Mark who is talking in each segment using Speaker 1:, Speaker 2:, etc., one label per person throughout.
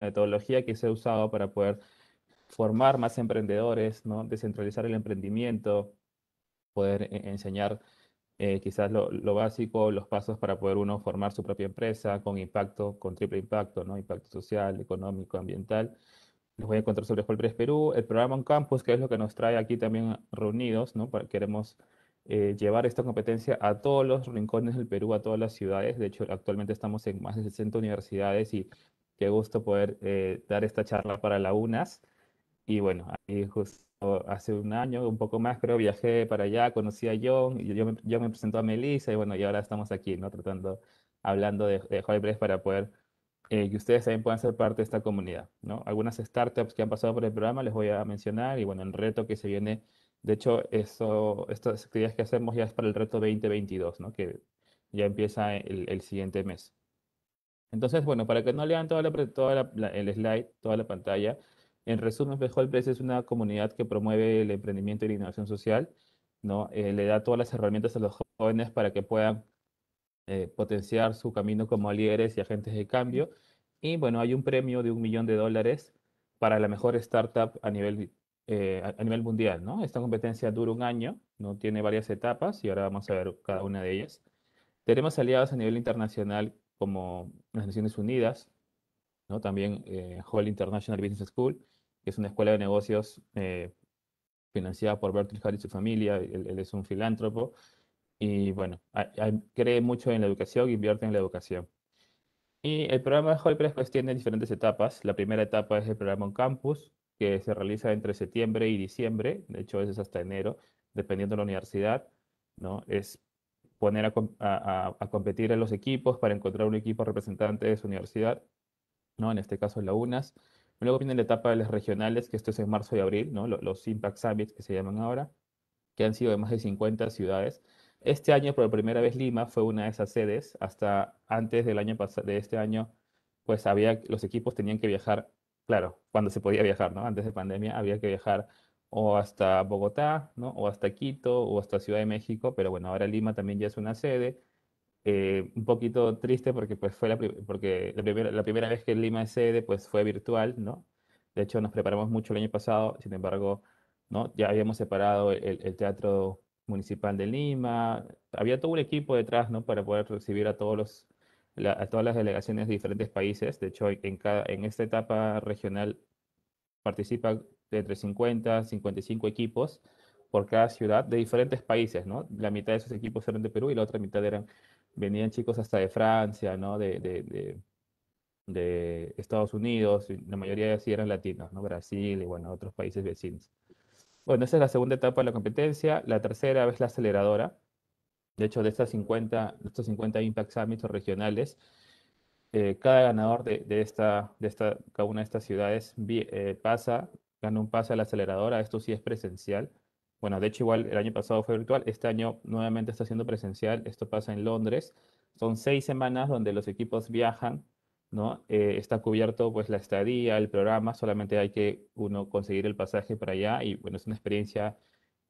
Speaker 1: metodología que se ha usado para poder formar más emprendedores, ¿no? descentralizar el emprendimiento, poder e-, enseñar eh, quizás lo, lo, básico, los pasos para poder uno formar su propia empresa con impacto, con triple impacto, ¿no? impacto social, económico, ambiental. Los voy a encontrar sobre Holpress Perú, el programa On Campus, que es lo que nos trae aquí también reunidos, ¿no? queremos eh, llevar esta competencia a todos los rincones del Perú, a todas las ciudades. De hecho, actualmente estamos en más de 60 universidades y Qué gusto poder eh, dar esta charla para la UNAS. Y bueno, ahí justo hace un año, un poco más creo, viajé para allá, conocí a John, y yo, me, yo me presentó a Melissa y bueno, y ahora estamos aquí, ¿no? Tratando, hablando de, de para poder eh, que ustedes también puedan ser parte de esta comunidad, ¿no? Algunas startups que han pasado por el programa les voy a mencionar y bueno, el reto que se viene, de hecho, eso, estas actividades que hacemos ya es para el reto 2022, ¿no? Que ya empieza el siguiente mes. Entonces, bueno, para que no lean toda toda el slide, toda la pantalla, en resumen, Behold Press es una comunidad que promueve el emprendimiento y la innovación social, ¿no? Eh, le da todas las herramientas a los jóvenes para que puedan eh, potenciar su camino como líderes y agentes de cambio. Y bueno, hay un premio de un millón de dólares para la mejor startup a nivel, eh, nivel mundial, ¿no? Esta competencia dura un año, ¿no? Tiene varias etapas y ahora vamos a ver cada una de ellas. Tenemos aliados a nivel internacional como las Naciones Unidas, ¿no? también eh, Hall International Business School, que es una escuela de negocios eh, financiada por Bertil Hall y su familia, él, es un filántropo, y bueno, cree mucho en la educación, invierte en la educación. Y el programa de Hall Press tiene diferentes etapas. La primera etapa es el programa On Campus, que se realiza entre septiembre y diciembre, de hecho a veces hasta enero, dependiendo de la universidad. ¿no? Es poner a, competir en los equipos para encontrar un equipo representante de su universidad, ¿no? en este caso la UNAS. Luego viene la etapa de las regionales, que esto es en marzo y abril, ¿no? los, Impact Summits que se llaman ahora, que han sido de más de 50 ciudades. Este año, por primera vez, Lima fue una de esas sedes. Hasta antes del año de este año, pues había, los equipos tenían que viajar, claro, cuando se podía viajar, ¿no? Antes de pandemia, había que viajar o hasta Bogotá, ¿no? o hasta Quito, o hasta Ciudad de México, pero bueno, ahora Lima también ya es una sede. Eh, un poquito triste porque pues fue la, porque la, primera, la primera vez que Lima es sede pues fue virtual, ¿no? De hecho nos preparamos mucho el año pasado, sin embargo, ¿no? Ya habíamos separado el, el Teatro Municipal de Lima, había todo un equipo detrás, ¿no? Para poder recibir a, todos los, a todas las delegaciones de diferentes países. De hecho, en, cada, en esta etapa regional participan entre 50, 55 equipos por cada ciudad de diferentes países, ¿no? La mitad de esos equipos eran de Perú y la otra mitad eran, venían chicos hasta de Francia, ¿no? De, de, de, de Estados Unidos, la mayoría de así eran latinos, ¿no? Brasil y, bueno, otros países vecinos. Bueno, esa es la segunda etapa de la competencia. La tercera es la aceleradora. De hecho, de estas 50, estos 50 Impact Summits regionales, eh, cada ganador de, esta, de esta, cada una de estas ciudades eh, pasa, gana un pase a la aceleradora, esto sí es presencial. Bueno, de hecho igual el año pasado fue virtual, este año nuevamente está siendo presencial, esto pasa en Londres. Son seis semanas donde los equipos viajan, ¿no? Eh, está cubierto pues la estadía, el programa, solamente hay que uno conseguir el pasaje para allá y bueno, es una experiencia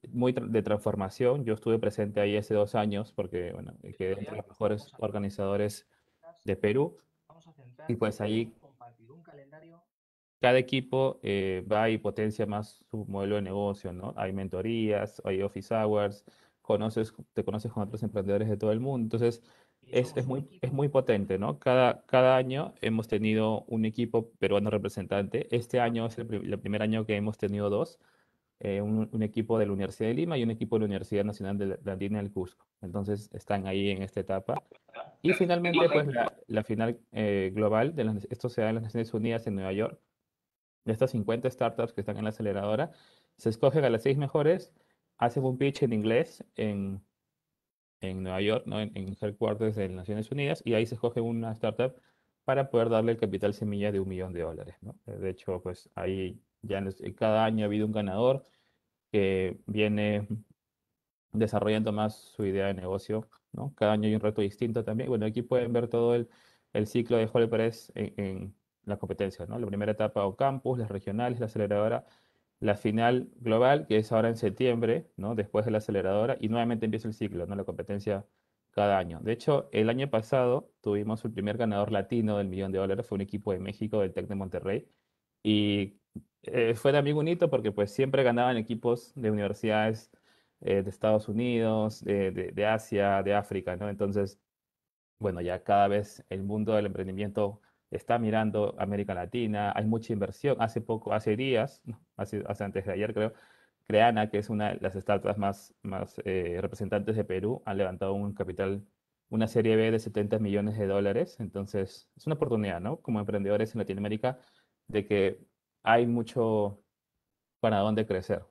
Speaker 1: muy de transformación. Yo estuve presente ahí hace dos años porque, bueno, quedé entre los mejores organizadores de Perú y pues ahí cada equipo eh, va y potencia más su modelo de negocio, ¿no? Hay mentorías, hay office hours, conoces, te conoces con otros emprendedores de todo el mundo. Entonces, es, es, muy, es muy potente, ¿no? Cada, cada año hemos tenido un equipo peruano representante. Este año es el, el primer año que hemos tenido dos. Eh, un, equipo de la Universidad de Lima y un equipo de la Universidad Nacional de la Andina del Cusco. Entonces están ahí en esta etapa. Y finalmente, pues la, final eh, global, de esto se da en las Naciones Unidas en Nueva York. De estas 50 startups que están en la aceleradora, se escogen a las seis mejores, hacen un pitch en inglés en, en Nueva York, en, el headquarters de las Naciones Unidas, y ahí se escoge una startup para poder darle el capital semilla de un millón de dólares. De hecho, pues ahí ya cada año ha habido un ganador que viene desarrollando más su idea de negocio, ¿no? Cada año hay un reto distinto también. Bueno, aquí pueden ver todo el, ciclo de joel en, las la competencia, ¿no? La primera etapa o campus, las regionales, la aceleradora, la final global, que es ahora en septiembre, ¿no? Después de la aceleradora, y nuevamente empieza el ciclo, ¿no? La competencia cada año. De hecho, el año pasado tuvimos el primer ganador latino del millón de dólares, fue un equipo de México del Tec de Monterrey, y eh, fue también un hito porque pues siempre ganaban equipos de universidades eh, de Estados Unidos, de, Asia, de África, ¿no? Entonces, bueno, ya cada vez el mundo del emprendimiento está mirando América Latina, hay mucha inversión. Hace poco, hace días, hace, antes de ayer creo, Creana, que es una de las startups más, más eh, representantes de Perú, han levantado un capital, una serie B de 70 millones de dólares. Entonces, es una oportunidad, ¿no? Como emprendedores en Latinoamérica, de que hay mucho para dónde crecer.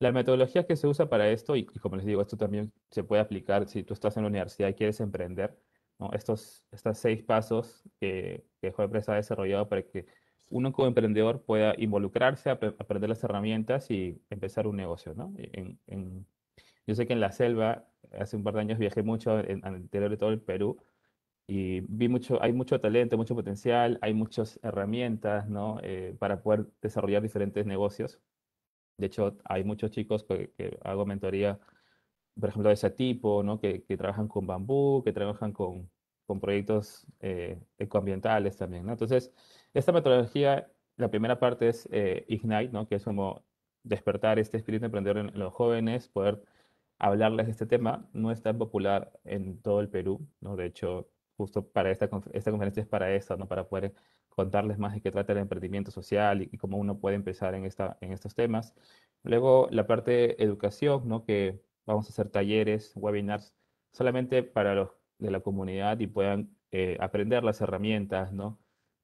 Speaker 1: La metodología que se usa para esto, y, como les digo, esto también se puede aplicar si tú estás en la universidad y quieres emprender, estos, estos seis pasos que, que empresa ha desarrollado para que uno como emprendedor pueda involucrarse, aprender las herramientas y empezar un negocio. ¿no? En, yo sé que en la selva, hace un par de años viajé mucho en, al interior de todo el Perú, y vi mucho, hay mucho talento, mucho potencial, hay muchas herramientas, eh, para poder desarrollar diferentes negocios. De hecho, hay muchos chicos que, hago mentoría, por ejemplo, de ese tipo, ¿no? Que, trabajan con bambú, que trabajan con, con proyectos eh, ecoambientales también, Entonces, esta metodología, la primera parte es eh, Ignite, ¿no? Que es como despertar este espíritu emprendedor en los jóvenes, poder hablarles de este tema. No es tan popular en todo el Perú, ¿no? De hecho, justo para esta, esta conferencia es para eso, ¿no? Para poder contarles más de qué trata el emprendimiento social y, cómo uno puede empezar en, esta, en estos temas. Luego, la parte de educación, ¿no? Que vamos a hacer talleres, webinars, solamente para los de la comunidad y puedan eh, aprender las herramientas, ¿no?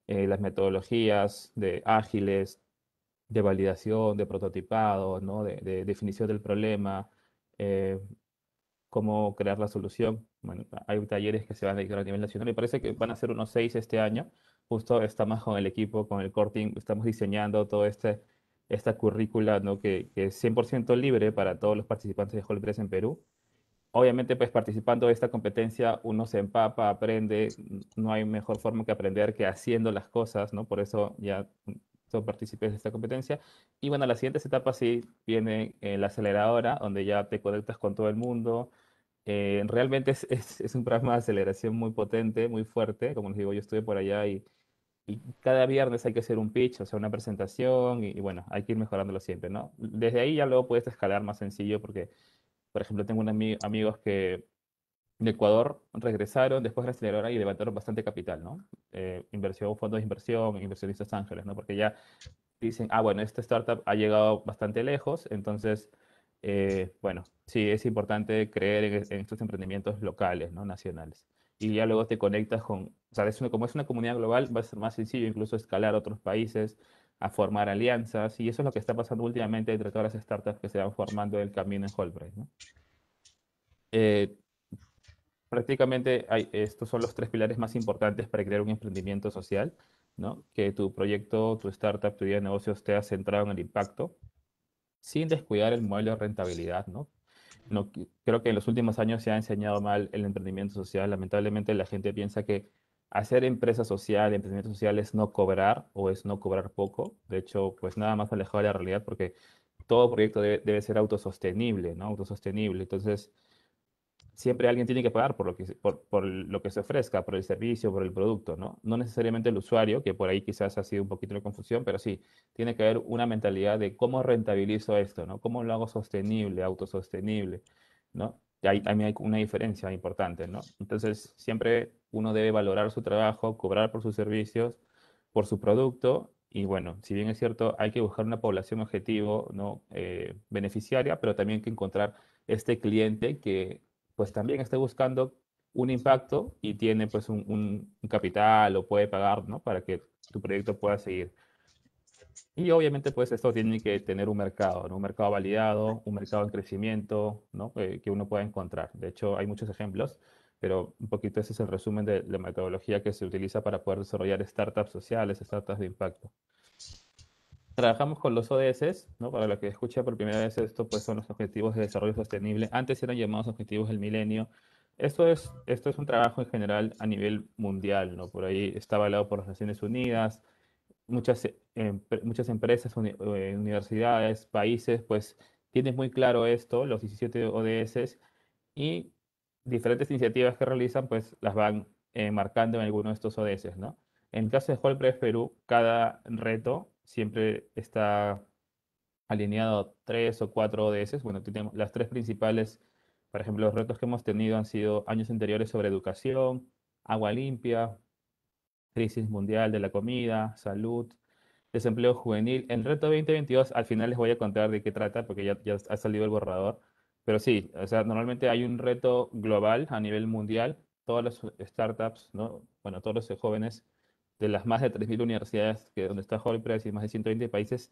Speaker 1: Eh, las metodologías de ágiles, de validación, de prototipado, ¿no? de, definición del problema, eh, cómo crear la solución bueno, hay talleres que se van a dedicar a nivel nacional. y parece que van a ser unos seis este año. Justo estamos con el equipo, con el corting, estamos diseñando todo este esta currícula ¿no? que, es 100% libre para todos los participantes de Hall en Perú. Obviamente, pues participando de esta competencia, uno se empapa, aprende, no hay mejor forma que aprender que haciendo las cosas, ¿no? Por eso ya son partícipes de esta competencia. Y bueno, las siguientes etapas sí viene la aceleradora, donde ya te conectas con todo el mundo, eh, realmente es, es, un programa de aceleración muy potente, muy fuerte. Como les digo, yo estuve por allá y, y cada viernes hay que hacer un pitch, o sea, una presentación y, bueno, hay que ir mejorándolo siempre, ¿no? Desde ahí ya luego puedes escalar más sencillo porque, por ejemplo, tengo unos amigos que de Ecuador regresaron después de la y levantaron bastante capital, ¿no? Eh, inversión, fondos de inversión, inversionistas ángeles, ¿no? Porque ya dicen, ah, bueno, esta startup ha llegado bastante lejos, entonces eh, bueno, sí, es importante creer en, estos emprendimientos locales, ¿no? Nacionales. Y ya luego te conectas con, o sea, como es una comunidad global, va a ser más sencillo incluso escalar a otros países, a formar alianzas, y eso es lo que está pasando últimamente entre todas las startups que se van formando en el camino en Holbrecht, prácticamente estos son los tres pilares más importantes para crear un emprendimiento social, ¿no? Que tu proyecto, tu startup, tu idea de negocio esté centrado en el impacto, sin descuidar el modelo de rentabilidad, ¿no? No, creo que en los últimos años se ha enseñado mal el emprendimiento social. Lamentablemente la gente piensa que hacer empresa social, emprendimiento social es no cobrar o es no cobrar poco. De hecho, pues nada más alejado de la realidad porque todo proyecto debe, debe ser autosostenible, ¿no? Autosostenible. Entonces, siempre alguien tiene que pagar por lo que, por, lo que se ofrezca, por el servicio, por el producto, ¿no? No necesariamente el usuario, que por ahí quizás ha sido un poquito de confusión, pero sí, tiene que haber una mentalidad de cómo rentabilizo esto, ¿no? Cómo lo hago sostenible, autosostenible, ¿no? Ahí también hay una diferencia importante, ¿no? Entonces, siempre uno debe valorar su trabajo, cobrar por sus servicios, por su producto, y bueno, si bien es cierto, hay que buscar una población objetivo, ¿no? Eh, beneficiaria, pero también hay que encontrar este cliente que pues también esté buscando un impacto y tiene pues un, capital o puede pagar, Para que tu proyecto pueda seguir. Y obviamente, pues esto tiene que tener un mercado, un mercado validado, un mercado en crecimiento, ¿no? Eh, que uno pueda encontrar. De hecho, hay muchos ejemplos, pero un poquito ese es el resumen de la metodología que se utiliza para poder desarrollar startups sociales, startups de impacto. Trabajamos con los ODS, ¿no? Para los que escuchan por primera vez esto, pues son los Objetivos de Desarrollo Sostenible. Antes eran llamados Objetivos del Milenio. Esto es, esto es un trabajo en general a nivel mundial, ¿no? Por ahí está avalado por las Naciones Unidas, muchas, muchas empresas, eh, universidades, países, pues tienen muy claro esto, los 17 ODS, y diferentes iniciativas que realizan, pues las van eh, marcando en alguno de estos ODS, ¿no? En el caso de Holpress Perú, cada reto siempre está alineado tres o cuatro ODS. Bueno, tenemos las tres principales, por ejemplo, los retos que hemos tenido han sido años anteriores sobre educación, agua limpia, crisis mundial de la comida, salud, desempleo juvenil. El reto 2022, al final les voy a contar de qué trata, porque ya, ha salido el borrador. Pero sí, o sea, normalmente hay un reto global a nivel mundial. Todas las startups, ¿no? bueno, todos los jóvenes de las más de 3.000 universidades que, donde está Hall y más de 120 países,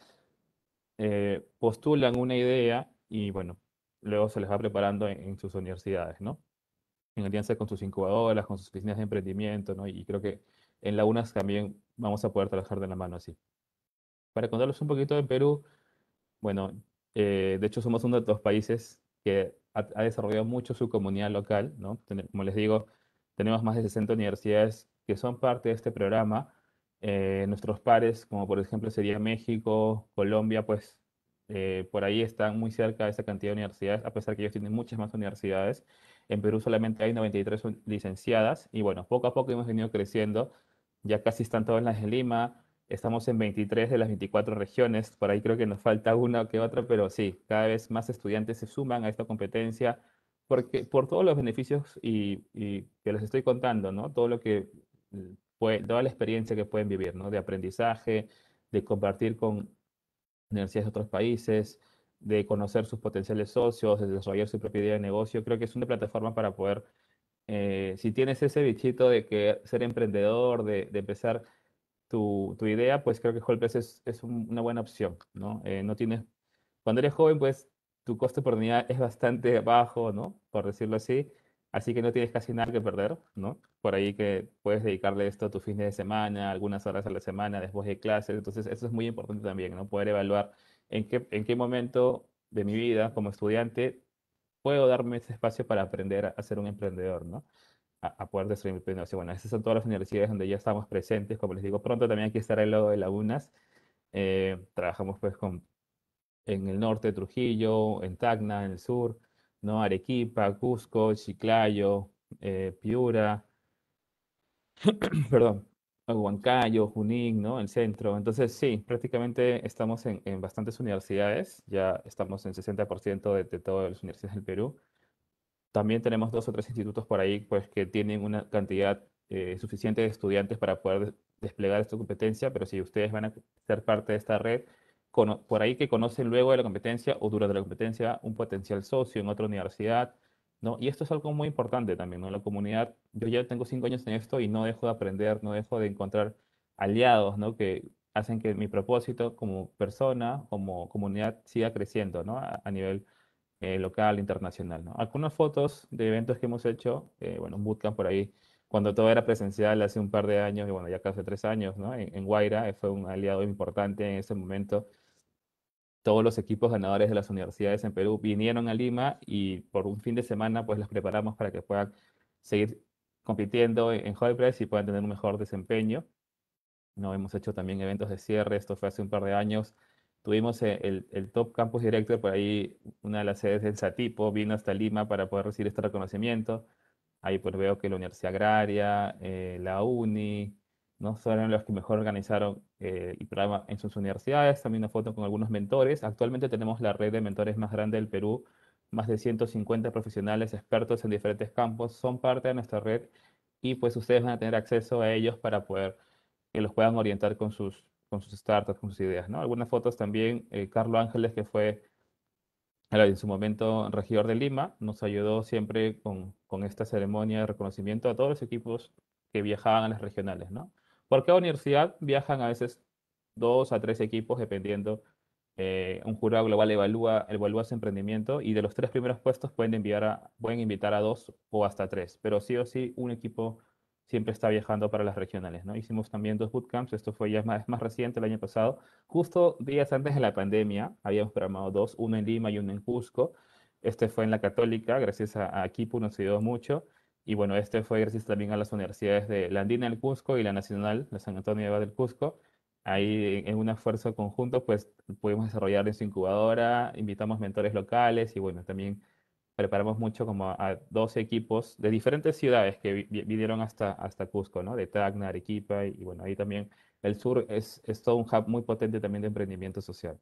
Speaker 1: eh, postulan una idea y bueno, luego se les va preparando en, sus universidades, ¿no? En alianza con sus incubadoras, con sus oficinas de emprendimiento, ¿no? Y creo que en la UNAS también vamos a poder trabajar de la mano así. Para contarles un poquito de Perú, bueno, eh, de hecho somos uno de los países que ha, desarrollado mucho su comunidad local, ¿no? como les digo, tenemos más de 60 universidades que son parte de este programa. Eh, nuestros pares, como por ejemplo sería México, Colombia, pues eh, por ahí están muy cerca de esa cantidad de universidades, a pesar que ellos tienen muchas más universidades. En Perú solamente hay 93 licenciadas y bueno, poco a poco hemos venido creciendo. Ya casi están todas las de Lima, estamos en 23 de las 24 regiones, por ahí creo que nos falta una que otra, pero sí, cada vez más estudiantes se suman a esta competencia porque por todos los beneficios y, que les estoy contando, ¿no? Todo lo que pues, toda la experiencia que pueden vivir, ¿no? De aprendizaje, de compartir con universidades de otros países, de conocer sus potenciales socios, de desarrollar su propia idea de negocio. Creo que es una plataforma para poder, eh, si tienes ese bichito de que ser emprendedor, de, empezar tu, idea, pues creo que Holpress es, una buena opción, ¿no? Eh, no tienes, cuando eres joven, pues tu costo de oportunidad es bastante bajo, ¿no? Por decirlo así. Así que no tienes casi nada que perder, ¿no? Por ahí que puedes dedicarle esto a tu fines de semana, algunas horas a la semana, después de clases. Entonces, eso es muy importante también, ¿no? Poder evaluar en qué, en qué momento de mi vida como estudiante puedo darme ese espacio para aprender a ser un emprendedor, ¿no? A, poder desarrollar mi emprendimiento. Bueno, esas son todas las universidades donde ya estamos presentes. Como les digo, pronto también aquí estará el lado de la UNAS. Eh, trabajamos pues con, en el norte de Trujillo, en Tacna, en el sur. ¿no? Arequipa, Cusco, Chiclayo, eh, Piura, perdón, Huancayo, Junín, ¿no? El centro. Entonces, sí, prácticamente estamos en, bastantes universidades, ya estamos en 60% de, todas las universidades del Perú. También tenemos dos o tres institutos por ahí pues, que tienen una cantidad eh, suficiente de estudiantes para poder desplegar esta competencia, pero si ustedes van a ser parte de esta red, por ahí que conocen luego de la competencia o durante la competencia un potencial socio en otra universidad, ¿no? Y esto es algo muy importante también, ¿no? La comunidad, yo ya tengo cinco años en esto y no dejo de aprender, no dejo de encontrar aliados, ¿no? Que hacen que mi propósito como persona, como comunidad, siga creciendo, ¿no? A, nivel eh, local, internacional, Algunas fotos de eventos que hemos hecho, eh, bueno, un bootcamp por ahí, cuando todo era presencial hace un par de años, y bueno, ya casi tres años, ¿no? En, en Guaira, eh, fue un aliado importante en ese momento, todos los equipos ganadores de las universidades en Perú vinieron a Lima y por un fin de semana pues los preparamos para que puedan seguir compitiendo en Joypress Press y puedan tener un mejor desempeño. ¿no? Hemos hecho también eventos de cierre, esto fue hace un par de años. Tuvimos eh, el, Top Campus directo por ahí una de las sedes del Satipo vino hasta Lima para poder recibir este reconocimiento. Ahí pues veo que la Universidad Agraria, eh, la UNI, ¿no? los que mejor organizaron y eh, el programa en sus universidades, también una foto con algunos mentores. Actualmente tenemos la red de mentores más grande del Perú, más de 150 profesionales expertos en diferentes campos, son parte de nuestra red y pues ustedes van a tener acceso a ellos para poder que los puedan orientar con sus, con sus startups, con sus ideas, ¿no? Algunas fotos también, eh, Carlos Ángeles, que fue en su momento regidor de Lima, nos ayudó siempre con, con esta ceremonia de reconocimiento a todos los equipos que viajaban a las regionales, ¿no? Por cada universidad viajan a veces dos a tres equipos, dependiendo. Eh, un jurado global evalúa, evalúa su emprendimiento y de los tres primeros puestos pueden, enviar a, pueden invitar a dos o hasta tres, pero sí o sí un equipo siempre está viajando para las regionales, ¿no? Hicimos también dos bootcamps, esto fue ya más, más reciente, el año pasado, justo días antes de la pandemia, habíamos programado dos, uno en Lima y uno en Cusco, este fue en la Católica, gracias a, equipo nos ayudó mucho, y bueno, este fue gracias también a las universidades de la Andina del Cusco y la Nacional, la San Antonio de del Cusco. Ahí en un esfuerzo conjunto, pues pudimos desarrollar su incubadora, invitamos mentores locales y bueno, también preparamos mucho como a 12 equipos de diferentes ciudades que vinieron hasta, hasta Cusco, ¿no? De Tacna, Arequipa y, bueno, ahí también el sur es, es todo un hub muy potente también de emprendimiento social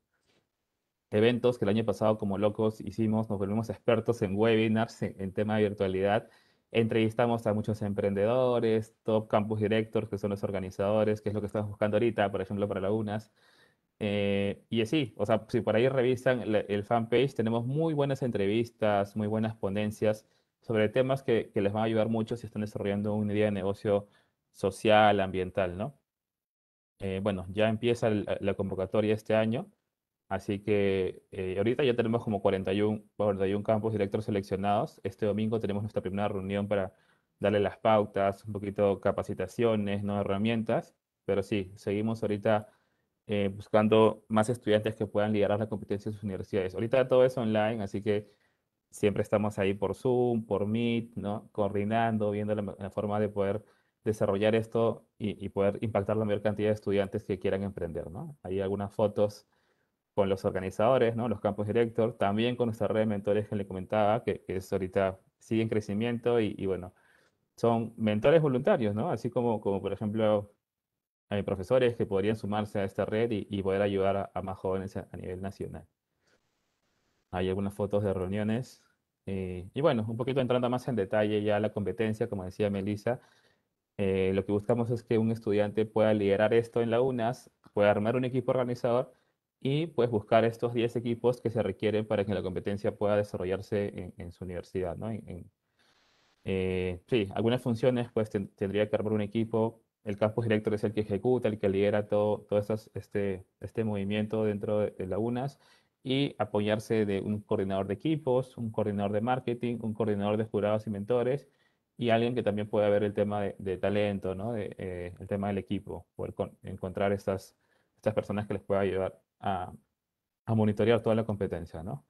Speaker 1: eventos que el año pasado como locos hicimos, nos volvimos expertos en webinars, en, en tema de virtualidad, Entrevistamos a muchos emprendedores, top campus directors, que son los organizadores, que es lo que estamos buscando ahorita, por ejemplo, para la UNAS. Eh, y así, o sea, si por ahí revisan el fanpage, tenemos muy buenas entrevistas, muy buenas ponencias sobre temas que, que les van a ayudar mucho si están desarrollando una idea de negocio social, ambiental, ¿no? Eh, bueno, ya empieza la convocatoria este año. Así que eh, ahorita ya tenemos como 41, un campos directos seleccionados. Este domingo tenemos nuestra primera reunión para darle las pautas, un poquito capacitaciones, ¿no? herramientas. Pero sí, seguimos ahorita eh, buscando más estudiantes que puedan liderar la competencia de sus universidades. Ahorita todo es online, así que siempre estamos ahí por Zoom, por Meet, ¿no? coordinando, viendo la, forma de poder desarrollar esto y, y, poder impactar la mayor cantidad de estudiantes que quieran emprender. ¿no? Hay algunas fotos con los organizadores, ¿no? los campos director, también con nuestra red de mentores que le comentaba, que, es ahorita sigue en crecimiento y, bueno, son mentores voluntarios, ¿no? así como, como por ejemplo hay profesores que podrían sumarse a esta red y, poder ayudar a, más jóvenes a, nivel nacional. Hay algunas fotos de reuniones eh, y bueno, un poquito entrando más en detalle ya la competencia, como decía Melissa, eh, lo que buscamos es que un estudiante pueda liderar esto en la UNAS, pueda armar un equipo organizador y pues buscar estos 10 equipos que se requieren para que la competencia pueda desarrollarse en, su universidad, ¿no? Eh, sí, algunas funciones pues tendría que armar un equipo, el campus director es el que ejecuta, el que lidera todo, todo este, este movimiento dentro de, lagunas la UNAS y apoyarse de un coordinador de equipos, un coordinador de marketing, un coordinador de jurados y mentores y alguien que también pueda ver el tema de, de talento, ¿no? De, eh, el tema del equipo, poder encontrar estas, estas personas que les pueda ayudar a, monitorear toda la competencia, ¿no?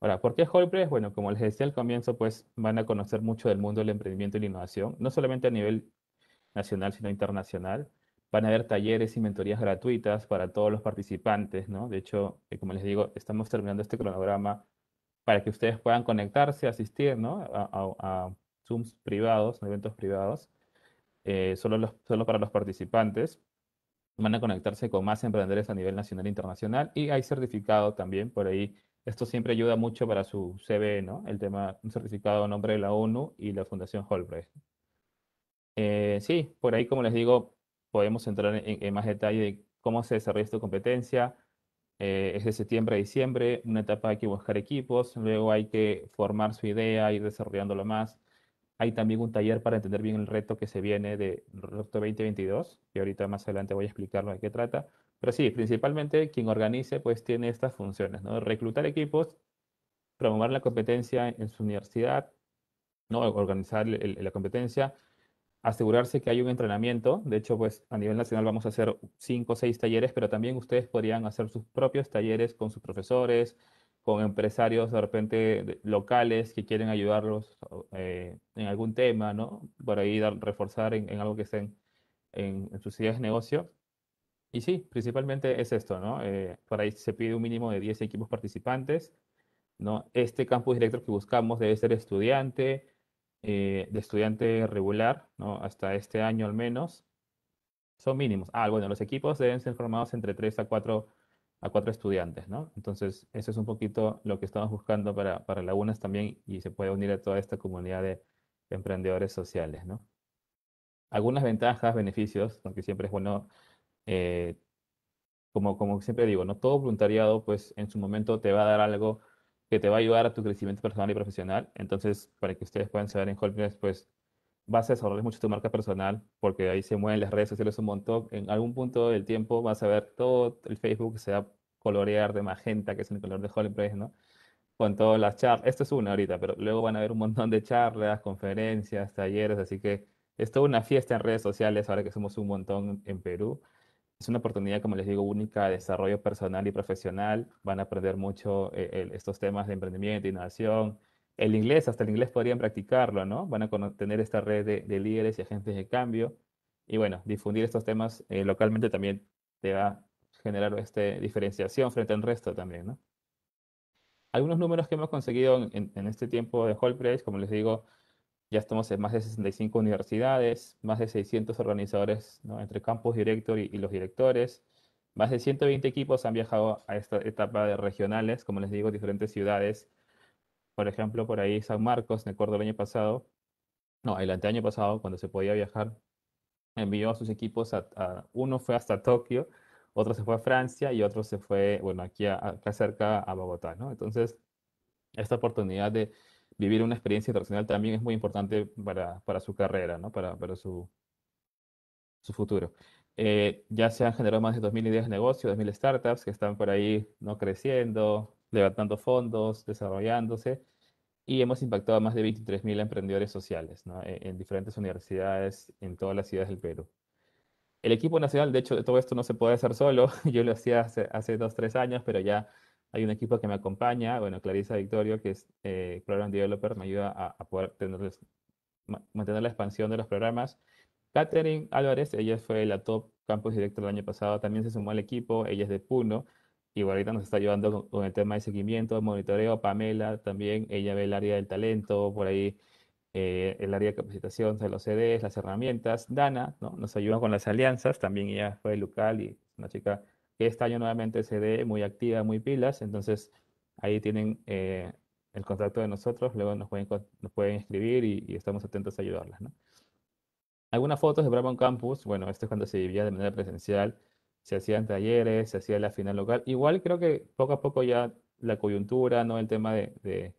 Speaker 1: Ahora, ¿por qué Holpress? Bueno, como les decía al comienzo, pues van a conocer mucho del mundo del emprendimiento y la innovación, no solamente a nivel nacional, sino internacional. Van a haber talleres y mentorías gratuitas para todos los participantes, ¿no? De hecho, eh, como les digo, estamos terminando este cronograma para que ustedes puedan conectarse, asistir, ¿no? A, Zooms privados, eventos privados, eh, solo, solo para los participantes van a conectarse con más emprendedores a nivel nacional e internacional y hay certificado también por ahí. Esto siempre ayuda mucho para su CV, ¿no? El tema, un certificado a nombre de la ONU y la Fundación Holbrecht. sí, por ahí, como les digo, podemos entrar en, más detalle de cómo se desarrolla esta competencia. Eh, es de septiembre a diciembre, una etapa hay que buscar equipos, luego hay que formar su idea, ir desarrollándolo más. Hay también un taller para entender bien el reto que se viene de Reto 2022, que ahorita más adelante voy a explicarlo de qué trata. Pero sí, principalmente quien organice pues tiene estas funciones, ¿no? Reclutar equipos, promover la competencia en su universidad, ¿no? Organizar la competencia, asegurarse que hay un entrenamiento. De hecho, pues a nivel nacional vamos a hacer cinco o seis talleres, pero también ustedes podrían hacer sus propios talleres con sus profesores, con empresarios de repente locales que quieren ayudarlos eh, en algún tema, ¿no? Por ahí reforzar en, algo que estén en, sus ideas de negocio. Y sí, principalmente es esto, ¿no? Eh, por ahí se pide un mínimo de 10 equipos participantes, ¿no? Este campus directo que buscamos debe ser estudiante, eh, de estudiante regular, ¿no? Hasta este año al menos. Son mínimos. Ah, bueno, los equipos deben ser formados entre 3 a 4 a cuatro estudiantes, ¿no? Entonces, eso es un poquito lo que estamos buscando para, para Lagunas también y se puede unir a toda esta comunidad de emprendedores sociales, ¿no? Algunas ventajas, beneficios, aunque siempre es bueno, eh, como, como siempre digo, ¿no? Todo voluntariado, pues en su momento te va a dar algo que te va a ayudar a tu crecimiento personal y profesional. Entonces, para que ustedes puedan saber en Holmes, pues vas a desarrollar mucho tu marca personal porque ahí se mueven las redes sociales un montón. En algún punto del tiempo vas a ver todo el Facebook se va a colorear de magenta, que es el color de Holland ¿no? Con todas las charlas. Esto es una ahorita, pero luego van a haber un montón de charlas, conferencias, talleres, así que es toda una fiesta en redes sociales ahora que somos un montón en Perú. Es una oportunidad, como les digo, única de desarrollo personal y profesional. Van a aprender mucho eh, estos temas de emprendimiento, innovación, el inglés, hasta el inglés podrían practicarlo, ¿no? Van a tener esta red de, líderes y agentes de cambio. Y bueno, difundir estos temas eh, localmente también te va a generar esta diferenciación frente al resto también, ¿no? Algunos números que hemos conseguido en, este tiempo de Price, como les digo, ya estamos en más de 65 universidades, más de 600 organizadores ¿no? entre Campus Director y, los directores. Más de 120 equipos han viajado a esta etapa de regionales, como les digo, diferentes ciudades por ejemplo, por ahí San Marcos, me acuerdo el año pasado, no, el anteaño pasado, cuando se podía viajar, envió a sus equipos, a, uno fue hasta Tokio, otro se fue a Francia y otro se fue, bueno, aquí, acá cerca a Bogotá, ¿no? Entonces, esta oportunidad de vivir una experiencia internacional también es muy importante para, para su carrera, ¿no? Para, para su, su futuro. Eh, ya se han generado más de 2.000 ideas de negocio, 2.000 startups que están por ahí no creciendo, levantando fondos, desarrollándose y hemos impactado a más de 23.000 emprendedores sociales e, en, diferentes universidades en todas las ciudades del Perú. El equipo nacional, de hecho, todo esto no se puede hacer solo. Yo lo hacía hace, hace dos, tres años, pero ya hay un equipo que me acompaña. Bueno, Clarisa Victorio, que es eh, Program Developer, me ayuda a, poder mantener la expansión de los programas. Catherine Álvarez, ella fue la top Campus Director el año pasado, también se sumó al equipo. Ella es de Puno Igual ahorita nos está ayudando con, el tema de seguimiento, monitoreo. Pamela también, ella ve el área del talento, por ahí eh, el área de capacitación de los CDs, las herramientas. Dana ¿no? nos ayuda con las alianzas, también ella fue local y una chica que este año nuevamente CD, muy activa, muy pilas. Entonces ahí tienen eh, el contacto de nosotros, luego nos pueden, nos pueden escribir y, estamos atentos a ayudarlas. ¿no? Algunas fotos de Brabant Campus, bueno, esto es cuando se vivía de manera presencial se hacían talleres, se hacía la final local. Igual creo que poco a poco ya la coyuntura, ¿no? El tema de,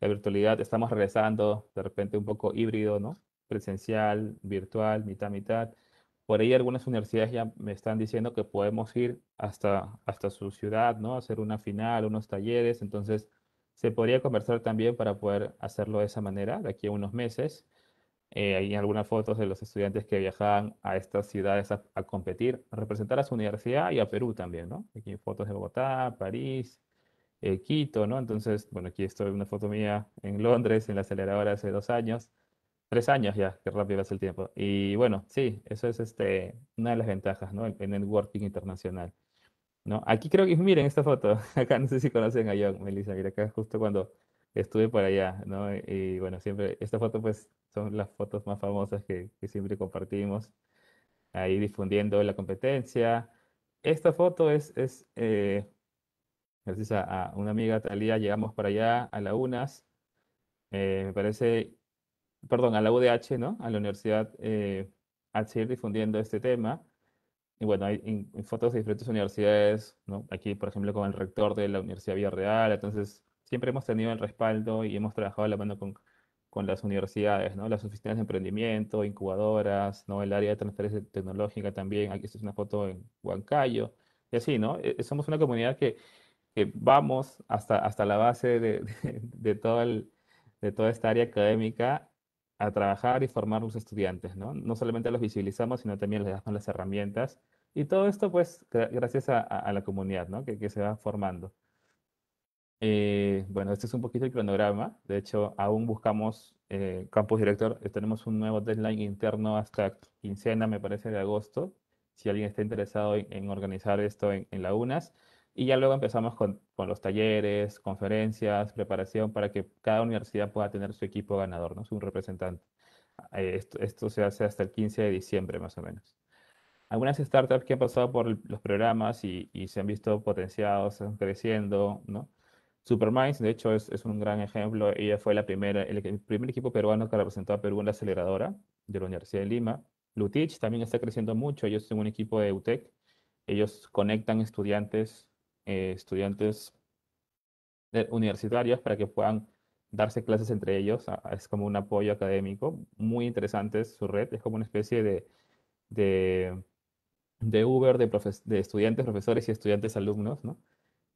Speaker 1: la virtualidad, estamos regresando de repente un poco híbrido, ¿no? Presencial, virtual, mitad, mitad. Por ahí algunas universidades ya me están diciendo que podemos ir hasta, hasta su ciudad, ¿no? Hacer una final, unos talleres. Entonces, se podría conversar también para poder hacerlo de esa manera de aquí a unos meses. Eh, hay algunas fotos de los estudiantes que viajaban a estas ciudades a, competir, a representar a su universidad y a Perú también, ¿no? Aquí hay fotos de Bogotá, París, eh, Quito, ¿no? Entonces, bueno, aquí estoy una foto mía en Londres, en la aceleradora hace dos años, tres años ya, qué rápido hace el tiempo. Y bueno, sí, eso es este, una de las ventajas, ¿no? El, el networking internacional, ¿no? Aquí creo que, miren esta foto, acá no sé si conocen a John, Melissa, mira acá justo cuando estuve por allá, ¿no? Y bueno, siempre, esta foto pues son las fotos más famosas que, que siempre compartimos, ahí difundiendo la competencia. Esta foto es, es eh, gracias a, una amiga, Talía, llegamos para allá a la UNAS, eh, me parece, perdón, a la UDH, ¿no? A la Universidad eh, a seguir difundiendo este tema. Y bueno, hay fotos de diferentes universidades, ¿no? Aquí, por ejemplo, con el rector de la Universidad Villarreal, entonces siempre hemos tenido el respaldo y hemos trabajado a la mano con, con las universidades, ¿no? Las oficinas de emprendimiento, incubadoras, ¿no? El área de transferencia tecnológica también. Aquí es una foto en Huancayo. Y así, ¿no? Eh, eh, somos una comunidad que, que vamos hasta, hasta la base de, de, todo el, de toda esta área académica a trabajar y formar los estudiantes, ¿no? No solamente los visibilizamos, sino también les damos las herramientas. Y todo esto, pues, gracias a, la comunidad, ¿no? que se va formando. Eh, bueno, este es un poquito el cronograma. De hecho, aún buscamos eh, Campus Director. Tenemos un nuevo deadline interno hasta quincena, me parece, de agosto. Si alguien está interesado en, organizar esto en, en, la UNAS. Y ya luego empezamos con, los talleres, conferencias, preparación para que cada universidad pueda tener su equipo ganador, ¿no? su representante. Ah, eh, esto, se hace hasta el 15 de diciembre, más o menos algunas startups que han pasado por los programas y, y se han visto potenciados, están creciendo, ¿no? Minds, de hecho, es, es, un gran ejemplo. Ella fue la primera, el, primer equipo peruano que representó a Perú en la aceleradora de la Universidad de Lima. Lutich también está creciendo mucho. Ellos son un equipo de UTEC. Ellos conectan estudiantes, eh, estudiantes universitarios para que puedan darse clases entre ellos. Ah, es como un apoyo académico. Muy interesante su red. Es como una especie de, de, de Uber de, de estudiantes, profesores y estudiantes alumnos, ¿no?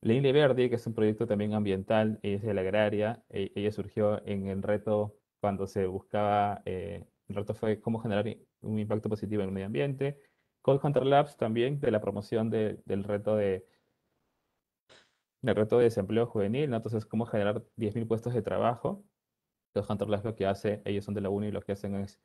Speaker 1: India Verde, que es un proyecto también ambiental, y es de la agraria, e, ella surgió en el reto cuando se buscaba, eh, el reto fue cómo generar un impacto positivo en el medio ambiente. Cold Hunter Labs también, de la promoción del reto de del reto de desempleo juvenil, entonces cómo generar 10.000 puestos de trabajo. Cold Hunter Labs lo que hace, ellos son de la UNI y lo que hacen es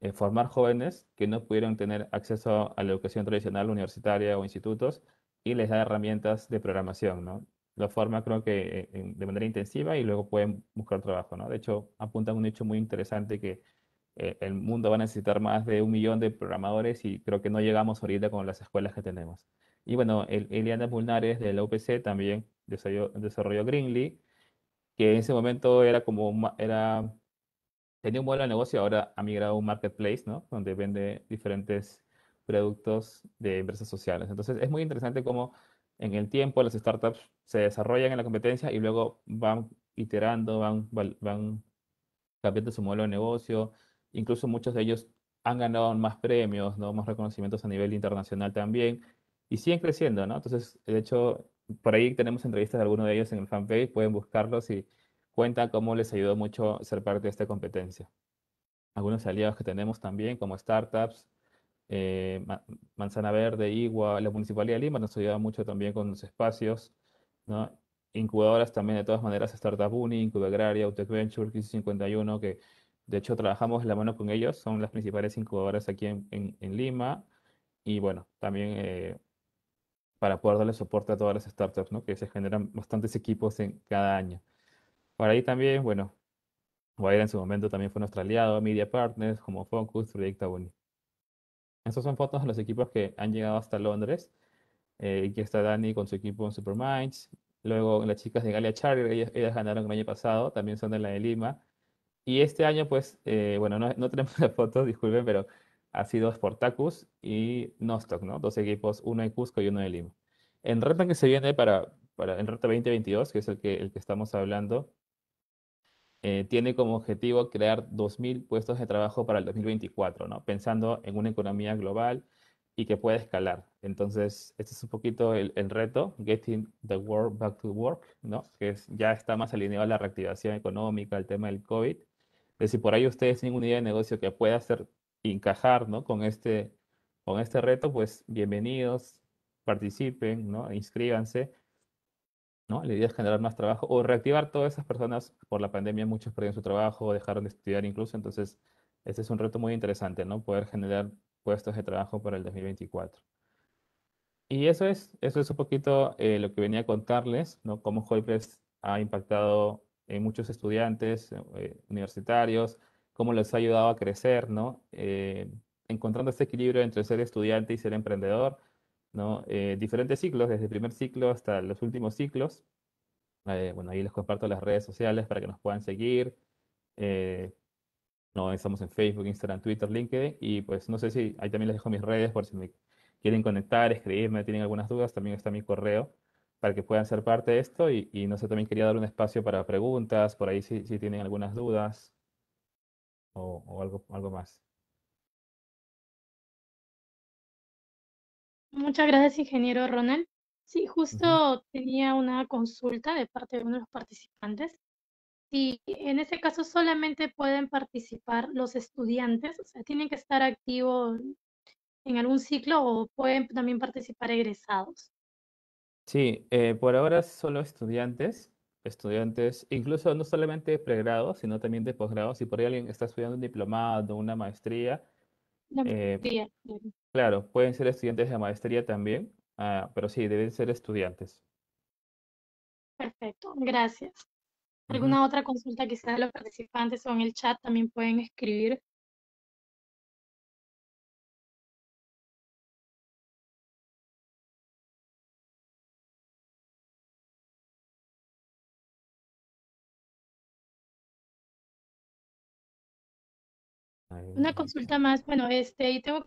Speaker 1: eh, formar jóvenes que no pudieron tener acceso a la educación tradicional, universitaria o institutos, y les da herramientas de programación, ¿no? Lo forma creo que de manera intensiva y luego pueden buscar trabajo, ¿no? De hecho, apuntan un hecho muy interesante que eh, el mundo va a necesitar más de un millón de programadores y creo que no llegamos ahorita con las escuelas que tenemos. Y bueno, el, Eliana Pulnares de la UPC también desarrolló, Greenly, que en ese momento era como, era, tenía un buen de negocio, ahora ha migrado a un marketplace, ¿no? Donde vende diferentes productos de empresas sociales. Entonces es muy interesante cómo en el tiempo las startups se desarrollan en la competencia y luego van iterando, van, van cambiando su modelo de negocio. Incluso muchos de ellos han ganado más premios, más reconocimientos a nivel internacional también. Y siguen creciendo, ¿no? Entonces, de hecho, por ahí tenemos entrevistas de algunos de ellos en el fanpage, pueden buscarlos y cuenta cómo les ayudó mucho ser parte de esta competencia. Algunos aliados que tenemos también, como startups, eh, Manzana Verde, Igua, la Municipalidad de Lima nos ayuda mucho también con los espacios, Incubadoras también, de todas maneras, Startup Uni, Incubagraria, Utec Venture, 1551 51, que de hecho trabajamos en la mano con ellos, son las principales incubadoras aquí en, Lima. Y bueno, también eh, para poder darle soporte a todas las startups, Que se generan bastantes equipos en cada año. Por ahí también, bueno, Guaira en su momento también fue nuestro aliado, Media Partners, como Focus, Proyecta Uni. Estas son fotos de los equipos que han llegado hasta Londres. Eh, aquí está Dani con su equipo en Superminds. Luego las chicas de Galia Charger, ellas, ellas, ganaron el año pasado, también son de la de Lima. Y este año, pues, eh, bueno, no, tenemos la fotos, disculpen, pero ha sido Sportacus y Nostoc, ¿no? Dos equipos, uno de Cusco y uno de Lima. En reto que se viene para, para el 2022, que es el que, el que estamos hablando, eh, tiene como objetivo crear 2.000 puestos de trabajo para el 2024, ¿no? pensando en una economía global y que pueda escalar. Entonces, este es un poquito el, reto, Getting the World Back to Work, ¿no? que ya está más alineado a la reactivación económica, al tema del COVID. Es si por ahí ustedes tienen una idea de negocio que pueda hacer encajar ¿no? con, este, con este reto, pues bienvenidos, participen, ¿no? inscríbanse ¿no? La idea es generar más trabajo o reactivar todas esas personas. Por la pandemia muchos perdieron su trabajo, dejaron de estudiar incluso, entonces ese es un reto muy interesante, ¿no? Poder generar puestos de trabajo para el 2024. Y eso es, eso es un poquito eh, lo que venía a contarles, ¿no? Cómo Hoypress ha impactado en muchos estudiantes eh, universitarios, cómo les ha ayudado a crecer, ¿no? Eh, encontrando ese equilibrio entre ser estudiante y ser emprendedor eh, diferentes ciclos, desde el primer ciclo hasta los últimos ciclos. Eh, bueno, ahí les comparto las redes sociales para que nos puedan seguir. Eh, no, estamos en Facebook, Instagram, Twitter, LinkedIn. Y pues no sé si ahí también les dejo mis redes por si me quieren conectar, escribirme, tienen algunas dudas. También está mi correo para que puedan ser parte de esto. Y, no sé, también quería dar un espacio para preguntas, por ahí si, tienen algunas dudas o, o algo, algo más.
Speaker 2: Muchas gracias, ingeniero Ronald. Sí, justo tenía una consulta de parte de uno de los participantes. Si en ese caso solamente pueden participar los estudiantes, o sea, tienen que estar activos en algún ciclo o pueden también participar egresados.
Speaker 1: Sí, eh, por ahora solo estudiantes, estudiantes, incluso no solamente de pregrado, sino también de posgrado. Si por ahí alguien está estudiando un diplomado, una maestría,
Speaker 2: pues, eh,
Speaker 1: claro. pueden ser estudiantes de maestría también, ah, pero sí, deben ser estudiantes.
Speaker 2: Perfecto, gracias. ¿Alguna otra consulta quizás los participantes o en el chat también pueden escribir Una consulta más, bueno, este, y tengo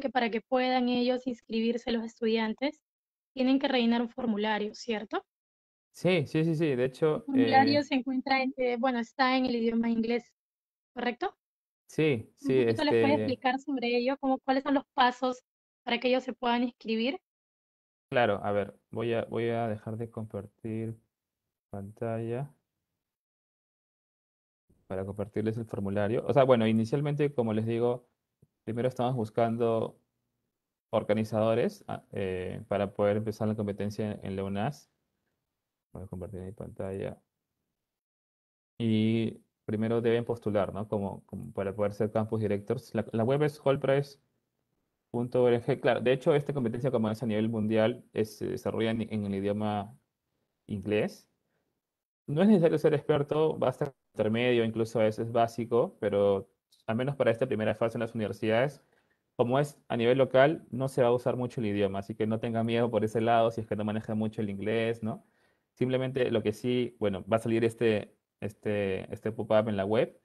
Speaker 2: que para que puedan ellos inscribirse los estudiantes, tienen que rellenar un formulario, ¿cierto?
Speaker 1: Sí, sí, sí, sí. De hecho. El eh, formulario
Speaker 2: se encuentra, en, eh, bueno, está en el idioma inglés, ¿correcto?
Speaker 1: Sí, sí. este... les puede explicar
Speaker 2: sobre ello? Cómo, ¿Cuáles son los pasos para que ellos se puedan inscribir?
Speaker 1: Claro, a ver, voy a, voy a dejar de compartir pantalla para compartirles el formulario. O sea, bueno, inicialmente, como les digo, primero estamos buscando organizadores ah, eh, para poder empezar la competencia en, leonas Voy a compartir mi pantalla. Y primero deben postular, ¿no? Como, para poder ser campus directors. La, web es holpress.org. Claro, de hecho, esta competencia, como es a nivel mundial, se desarrolla en el idioma inglés. No es necesario ser experto, basta intermedio, incluso a veces básico, pero al menos para esta primera fase en las universidades, como es a nivel local, no se va a usar mucho el idioma, así que no tenga miedo por ese lado si es que no maneja mucho el inglés, ¿no? Simplemente lo que sí, bueno, va a salir este, este, este pop-up en la web.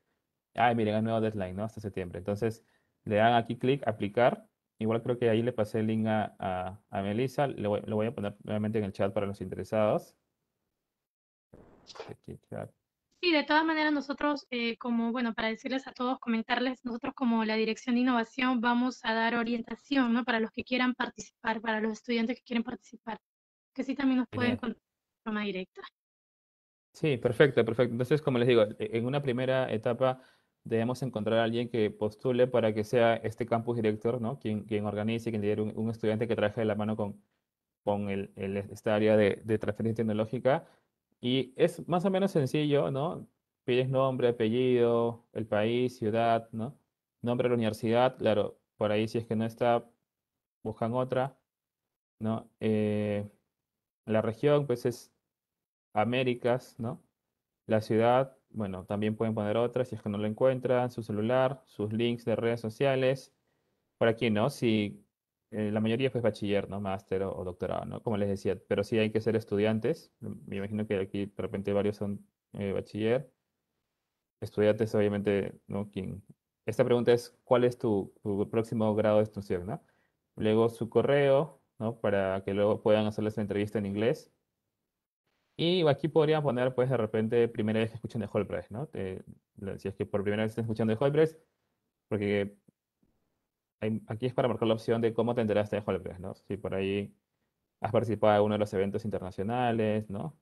Speaker 1: Ay, ah, miren, el nuevo deadline, ¿no? Hasta septiembre. Entonces, le dan aquí clic, aplicar. Igual creo que ahí le pasé el link a, a, Melissa. lo voy a poner nuevamente en el chat para los interesados. Aquí, chat.
Speaker 2: Sí, de todas maneras nosotros, eh, como bueno, para decirles a todos, comentarles, nosotros como la Dirección de Innovación vamos a dar orientación, ¿no? Para los que quieran participar, para los estudiantes que quieren participar, que sí también nos pueden contactar de forma directa.
Speaker 1: Sí, perfecto, perfecto. Entonces, como les digo, e-, en una primera etapa debemos encontrar a alguien que postule para que sea este campus director, ¿no? Quien, quien organice, quien lleve un, estudiante que trabaje de la mano con, con el, esta área de, de transferencia tecnológica y es más o menos sencillo, ¿no? Pides nombre, apellido, el país, ciudad, ¿no? Nombre de la universidad, claro, por ahí si es que no está, buscan otra, ¿no? Eh, la región, pues es Américas, ¿no? La ciudad, bueno, también pueden poner otra si es que no la encuentran, su celular, sus links de redes sociales. Por aquí, ¿no? Si eh, la mayoría fue bachiller, ¿no? Máster o, doctorado, ¿no? Como les decía, pero sí hay que ser estudiantes. Me imagino que aquí de repente varios son eh, bachiller. Estudiantes, obviamente, ¿no? Quien... Esta pregunta es, ¿cuál es tu, próximo grado de instrucción, ¿no? Luego su correo, ¿no? Para que luego puedan hacerles la entrevista en inglés. Y aquí podrían poner, pues, de repente, primera vez que escuchan de Holpress, ¿no? Eh, si es que por primera vez están escuchando de Holpress, porque aquí es para marcar la opción de cómo te enteraste de ¿no? Si por ahí has participado en uno de los eventos internacionales, ¿no?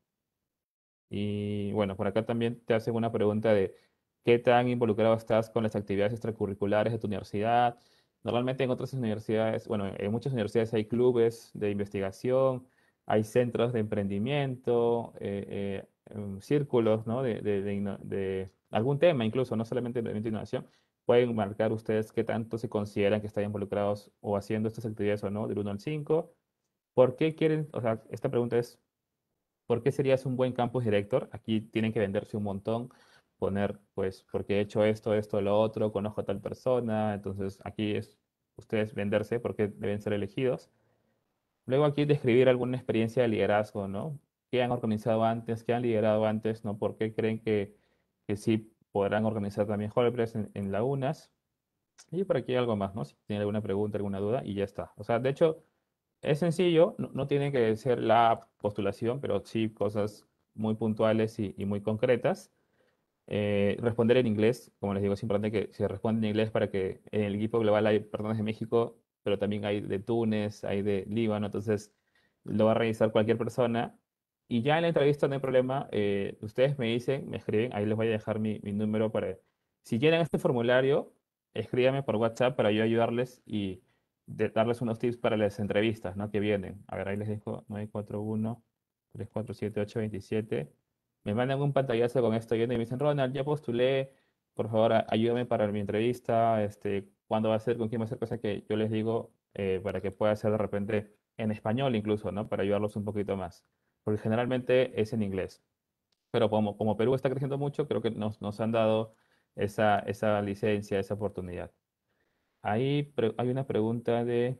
Speaker 1: Y bueno, por acá también te hacen una pregunta de qué tan involucrado estás con las actividades extracurriculares de tu universidad. Normalmente en otras universidades, bueno, en muchas universidades hay clubes de investigación, hay centros de emprendimiento, eh, eh, em, círculos, ¿no? De, de, algún tema incluso, no solamente de innovación, Pueden marcar ustedes qué tanto se consideran que están involucrados o haciendo estas actividades o no, del 1 al 5. ¿Por qué quieren, o sea, esta pregunta es, ¿por qué serías un buen campus director? Aquí tienen que venderse un montón, poner, pues, porque he hecho esto, esto, lo otro, conozco a tal persona, entonces aquí es ustedes venderse porque deben ser elegidos. Luego aquí describir alguna experiencia de liderazgo, ¿no? ¿Qué han organizado antes? ¿Qué han liderado antes? ¿No? ¿Por qué creen que, que sí podrán organizar también Holopress en, Lagunas. Y por aquí algo más, ¿no? Si tienen alguna pregunta, alguna duda, y ya está. O sea, de hecho, es sencillo, no, tiene que ser la postulación, pero sí cosas muy puntuales y, muy concretas. Eh, responder en inglés, como les digo, es importante que se responda en inglés para que en el equipo global hay personas de México, pero también hay de Túnez, hay de Líbano, entonces lo va a revisar cualquier persona y ya en la entrevista no hay problema, eh, ustedes me dicen, me escriben, ahí les voy a dejar mi, número para... Si llenan este formulario, escríbanme por WhatsApp para yo ayudarles y darles unos tips para las entrevistas ¿no? que vienen. A ver, ahí les dejo 941 347 Me mandan un pantallazo con esto y me dicen, Ronald, ya postulé, por favor, ayúdame para mi entrevista, este, cuándo va a ser, con quién va a ser, cosa que yo les digo eh, para que pueda ser de repente en español incluso, ¿no? Para ayudarlos un poquito más porque generalmente es en inglés. Pero como, Perú está creciendo mucho, creo que nos, han dado esa, esa licencia, esa oportunidad. Ahí hay una pregunta de...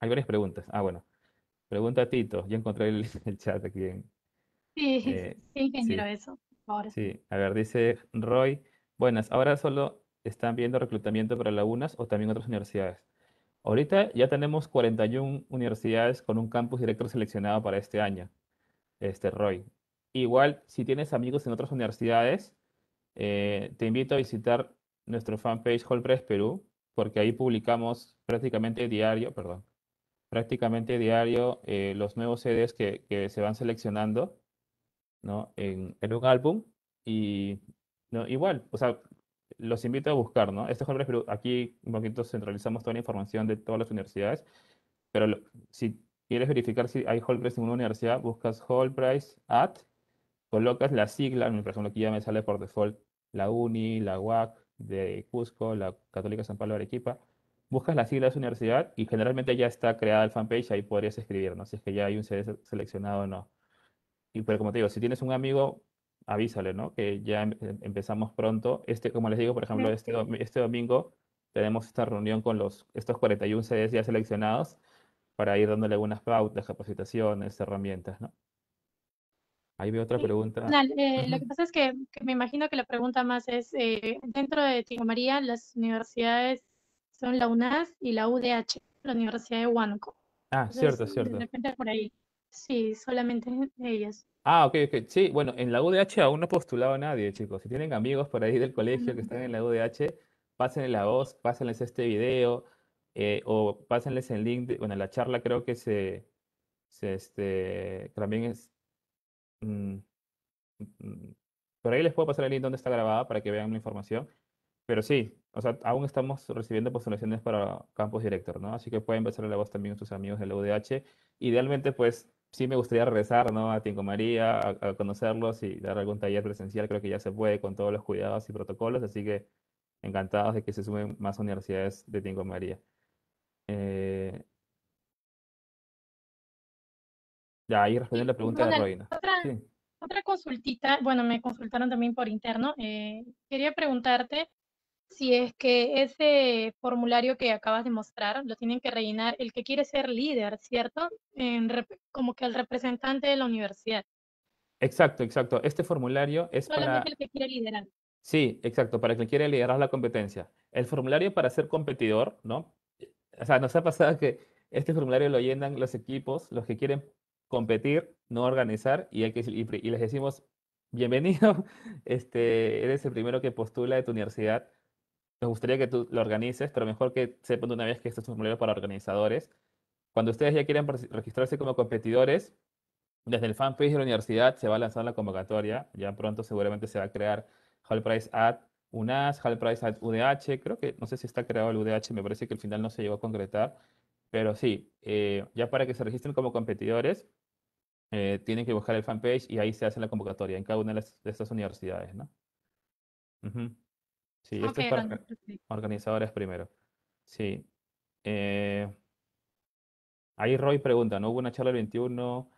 Speaker 1: Hay varias preguntas. Ah, bueno. Pregunta a Tito. Ya encontré el, chat aquí.
Speaker 2: sí, sí, eh, sí.
Speaker 1: Sí, a ver, dice Roy. Buenas, ahora solo están viendo reclutamiento para lagunas o también otras universidades. Ahorita ya tenemos 41 universidades con un campus director seleccionado para este año, este Roy. Igual, si tienes amigos en otras universidades, eh, te invito a visitar nuestro fanpage Hall Perú, porque ahí publicamos prácticamente diario, perdón, prácticamente diario eh, los nuevos CDs que, se van seleccionando ¿no? en, un álbum. Y no, igual, o sea, los invito a buscar, ¿no? este Hall aquí un poquito centralizamos toda la información de todas las universidades, pero si quieres verificar si hay Hall Price en una universidad, buscas Hall Price at, colocas la sigla, por ejemplo, que ya me sale por default la UNI, la UAC de Cusco, la Católica San Pablo de Arequipa, buscas la sigla de su universidad y generalmente ya está creada el fanpage, ahí podrías escribir, ¿no? Si es que ya hay un CD seleccionado o no. Y, pero como te digo, si tienes un amigo avísale, ¿no? Que ya em, em, empezamos pronto. Este, como les digo, por ejemplo, este, este domingo tenemos esta reunión con los, estos 41 CDs ya seleccionados para ir dándole algunas pautas, capacitaciones, herramientas, ¿no? Ahí veo otra pregunta.
Speaker 2: Eh, lo que pasa es que, me imagino que la pregunta más es, eh, dentro de Tigo María, las universidades son la UNAS y la UDH, la Universidad de Huánuco.
Speaker 1: Ah, cierto, cierto. De
Speaker 2: repente por ahí. Sí, solamente ellas.
Speaker 1: Ah, ok, ok. Sí, bueno, en la UDH aún no ha postulado nadie, chicos. Si tienen amigos por ahí del colegio que están en la UDH, pásenle la voz, pásenles este video eh, o pásenles el link. bueno, la charla creo que se, se este, también es... Mm, mm, mm, por ahí les puedo pasar el link donde está grabada para que vean la información. Pero sí, o sea, aún estamos recibiendo postulaciones para campus director, ¿no? Así que pueden pasarle la voz también a sus amigos de la UDH. Idealmente, pues, sí me gustaría regresar ¿no? a Tingo María, a, conocerlos y dar algún taller presencial. Creo que ya se puede con todos los cuidados y protocolos, así que encantados de que se sumen más universidades de Tingo María. Eh... Ya, ahí respondió la pregunta de Roina.
Speaker 2: Otra, consultita, bueno, me consultaron también por interno. Eh, quería preguntarte si es que ese formulario que acabas de mostrar lo tienen que rellenar el que quiere ser líder, ¿cierto? como que el representante de la universidad.
Speaker 1: Exacto, exacto. Este formulario es Solamente para...
Speaker 2: el que quiere liderar.
Speaker 1: Sí, exacto, para el que quiere liderar la competencia. El formulario para ser competidor, ¿no? O sea, nos ha pasado que este formulario lo llenan los equipos, los que quieren competir, no organizar, y, hay que, y les decimos, bienvenido, este, eres el primero que postula de tu universidad nos gustaría que tú lo organices, pero mejor que sepan de una vez que este es un formulario para organizadores. Cuando ustedes ya quieran registrarse como competidores, desde el fanpage de la universidad se va a lanzar la convocatoria. Ya pronto seguramente se va a crear Hall Price at UNAS, Hall Price at UDH. Creo que, no sé si está creado el UDH, me parece que al final no se llegó a concretar. Pero sí, eh, ya para que se registren como competidores, eh, tienen que buscar el fanpage y ahí se hace la convocatoria en cada una de, estas universidades, ¿no? Sí, esto para organizadores primero. Sí. Eh, ahí Roy pregunta, ¿no hubo una charla el 21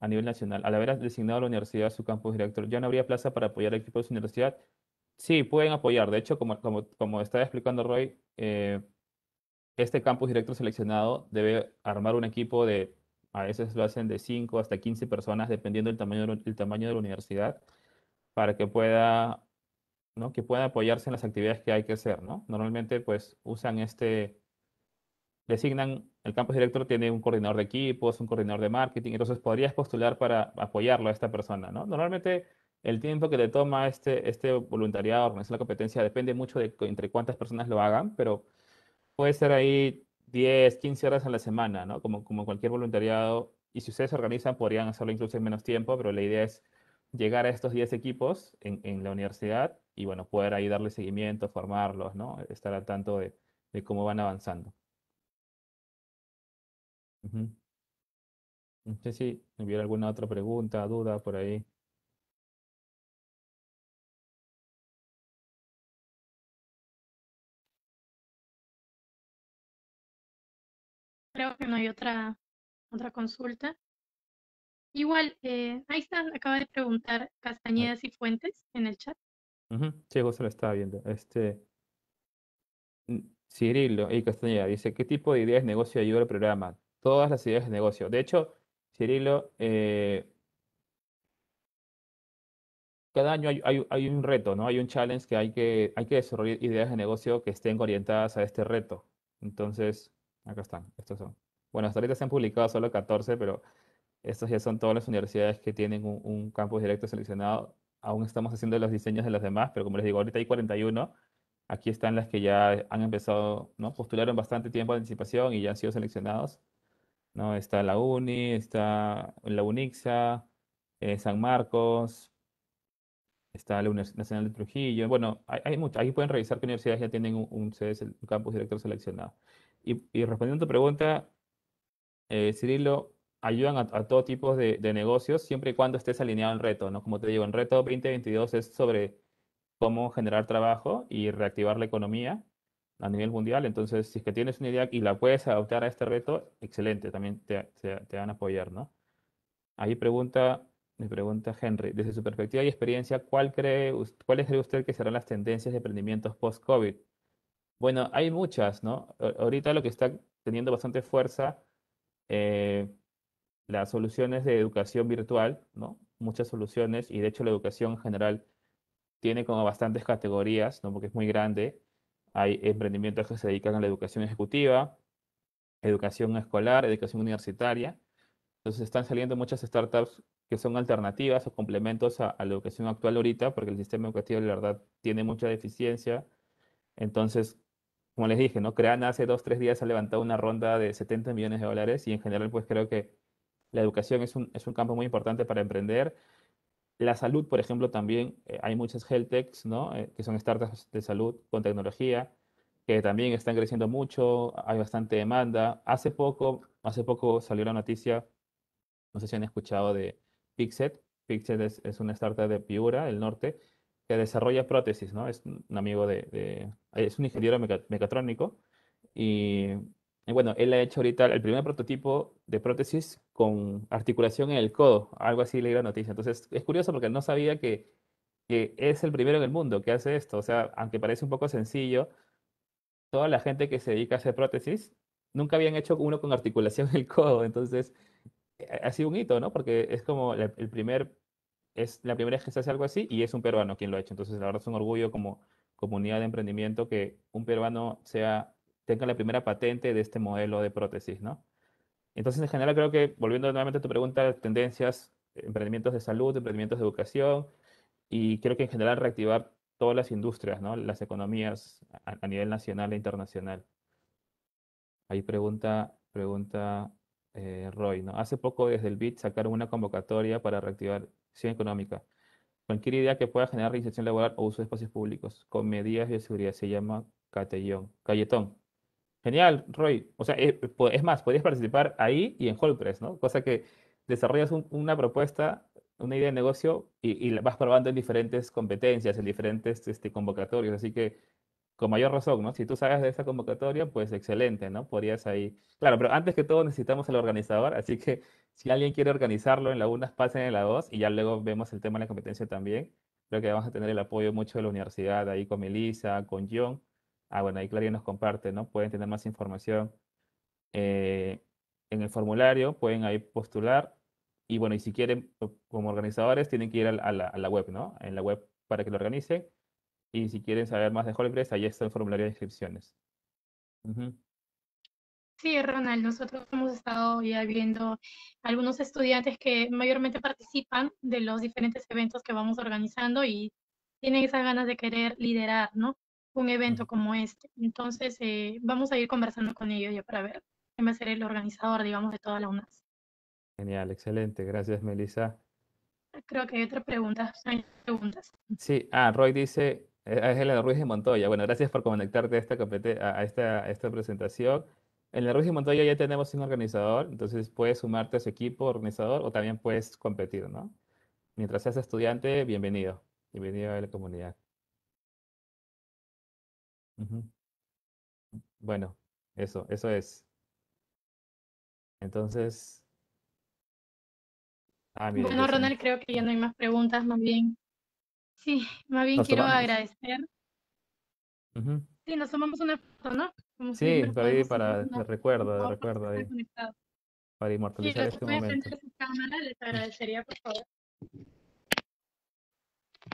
Speaker 1: a nivel nacional? Al haber designado a la universidad su campus director, ¿ya no habría plaza para apoyar al equipo de su universidad? Sí, pueden apoyar. De hecho, como, como, como estaba explicando Roy, eh, este campus director seleccionado debe armar un equipo de, a veces lo hacen de 5 hasta 15 personas, dependiendo del tamaño, del tamaño de la universidad, para que pueda que puedan apoyarse en las actividades que hay que hacer. Normalmente, pues, usan este, designan, el campus director tiene un coordinador de equipos, un coordinador de marketing, entonces podrías postular para apoyarlo a esta persona. ¿no? Normalmente, el tiempo que le toma este, este voluntariado, organizar la competencia, depende mucho de entre cuántas personas lo hagan, pero puede ser ahí 10, 15 horas a la semana, ¿no? Como, como cualquier voluntariado. Y si ustedes se organizan, podrían hacerlo incluso en menos tiempo, pero la idea es llegar a estos 10 equipos en, en, la universidad y bueno, poder ahí darle seguimiento, formarlos, ¿no? Estar al tanto de, cómo van avanzando. No sé si hubiera alguna otra pregunta, duda por ahí.
Speaker 2: Creo que no hay otra, otra consulta. Igual, eh, ahí está, acaba de preguntar Castañeda y Fuentes en el chat.
Speaker 1: Uh Sí, lo estaba viendo. Este, mm, Cirilo y Castañeda dice, ¿qué tipo de ideas de negocio ayuda el programa? Todas las ideas de negocio. De hecho, Cirilo, eh, cada año hay, hay, un reto, ¿no? Hay un challenge que hay, que hay que desarrollar ideas de negocio que estén orientadas a este reto. Entonces, acá están, estos son. Bueno, hasta ahorita se han publicado solo 14, pero estas ya son todas las universidades que tienen un, campus directo seleccionado. Aún estamos haciendo los diseños de las demás, pero como les digo, ahorita hay 41. Aquí están las que ya han empezado, ¿no? Postularon bastante tiempo de anticipación y ya han sido seleccionados. ¿no? Está la UNI, está la UNIXA, eh, San Marcos, está la Universidad Nacional de Trujillo. Bueno, hay, hay mucho. Ahí pueden revisar qué universidades ya tienen un, campus directo seleccionado. Y, y respondiendo a tu pregunta, eh, Cirilo, ayudan a, todo tipo de, negocios siempre y cuando estés alineado en reto, ¿no? Como te digo, en reto 2022 es sobre cómo generar trabajo y reactivar la economía a nivel mundial. Entonces, si es que tienes una idea y la puedes adaptar a este reto, excelente, también te, te, van a apoyar, ¿no? Ahí pregunta, me pregunta Henry, desde su perspectiva y experiencia, ¿cuál cree, ¿cuáles cree usted que serán las tendencias de emprendimientos post-COVID? Bueno, hay muchas, ¿no? Ahorita lo que está teniendo bastante fuerza eh, las soluciones de educación virtual, ¿no? Muchas soluciones, y de hecho la educación en general tiene como bastantes categorías, ¿no? Porque es muy grande. Hay emprendimientos que se dedican a la educación ejecutiva, educación escolar, educación universitaria. Entonces están saliendo muchas startups que son alternativas o complementos a, la educación actual ahorita, porque el sistema educativo, la verdad, tiene mucha deficiencia. Entonces, como les dije, ¿no? Crean hace dos, tres días ha levantado una ronda de 70 millones de dólares y en general, pues creo que la educación es un, campo muy importante para emprender. La salud, por ejemplo, también eh, hay muchas health techs, ¿no? Eh, que son startups de salud con tecnología, que también están creciendo mucho, hay bastante demanda. Hace poco, hace poco salió la noticia, no sé si han escuchado de Pixet. Pixet es, una startup de Piura, el norte, que desarrolla prótesis, ¿no? Es un amigo de, es un ingeniero mecatrónico y bueno, él ha hecho ahorita el primer prototipo de prótesis con articulación en el codo, algo así leí la noticia. Entonces, es curioso porque no sabía que, es el primero en el mundo que hace esto. O sea, aunque parece un poco sencillo, toda la gente que se dedica a hacer prótesis nunca habían hecho uno con articulación en el codo. Entonces, eh, ha sido un hito, ¿no? Porque es como el primer, es la primera vez que se hace algo así y es un peruano quien lo ha hecho. Entonces, la verdad es un orgullo como comunidad de emprendimiento que un peruano sea tenga la primera patente de este modelo de prótesis, ¿no? Entonces, en general, creo que, volviendo nuevamente a tu pregunta, tendencias, emprendimientos de salud, emprendimientos de educación, y creo que en general reactivar todas las industrias, ¿no? Las economías a, nivel nacional e internacional. Ahí pregunta, pregunta eh, Roy, ¿no? Hace poco desde el bit sacaron una convocatoria para reactivar acción económica. Cualquier idea que pueda generar reinserción laboral o uso de espacios públicos con medidas de seguridad se llama catellón, calletón. Genial, Roy. O sea, eh, es, más, podrías participar ahí y en Holpress, ¿no? Cosa que desarrollas una propuesta, una idea de negocio y, la vas probando en diferentes competencias, en diferentes este, convocatorios. Así que, con mayor razón, ¿no? Si tú sabes de esa convocatoria, pues excelente, ¿no? Podrías ahí. Claro, pero antes que todo necesitamos al organizador, así que si alguien quiere organizarlo en la 1, pasen en la 2 y ya luego vemos el tema de la competencia también. Creo que vamos a tener el apoyo mucho de la universidad ahí con Melissa, con John Ah, bueno, ahí Clarín nos comparte, ¿no? Pueden tener más información eh, en el formulario, pueden ahí postular. Y bueno, y si quieren, como organizadores, tienen que ir a la, web, ¿no? En la web para que lo organicen. Y si quieren saber más de Holcrest, ahí está el formulario de inscripciones.
Speaker 2: Sí, Ronald, nosotros hemos estado ya viendo algunos estudiantes que mayormente participan de los diferentes eventos que vamos organizando y tienen esas ganas de querer liderar, ¿no? un evento como este. Entonces, eh, vamos a ir conversando con ellos ya para ver quién va a ser el organizador, digamos, de toda la UNAS.
Speaker 1: Genial, excelente. Gracias, Melissa.
Speaker 2: Creo que hay otra pregunta. preguntas.
Speaker 1: Sí, ah, Roy dice, eh, ah, es de Ruiz de Montoya. Bueno, gracias por conectarte a esta, esta, esta presentación. En la Ruiz de Montoya ya tenemos un organizador, entonces puedes sumarte a su equipo organizador o también puedes competir, ¿no? Mientras seas estudiante, bienvenido. Bienvenido a la comunidad. Bueno, eso, eso es. Entonces, ah, mira. Bueno, Ronald,
Speaker 2: creo que ya no hay más preguntas, más bien. Sí, más bien quiero agradecer. Sí, nos tomamos una foto, ¿no? Sí, siempre, para
Speaker 1: recuerdo, recuerdo, para para inmortalizar este momento.
Speaker 2: cámara, les agradecería, por favor,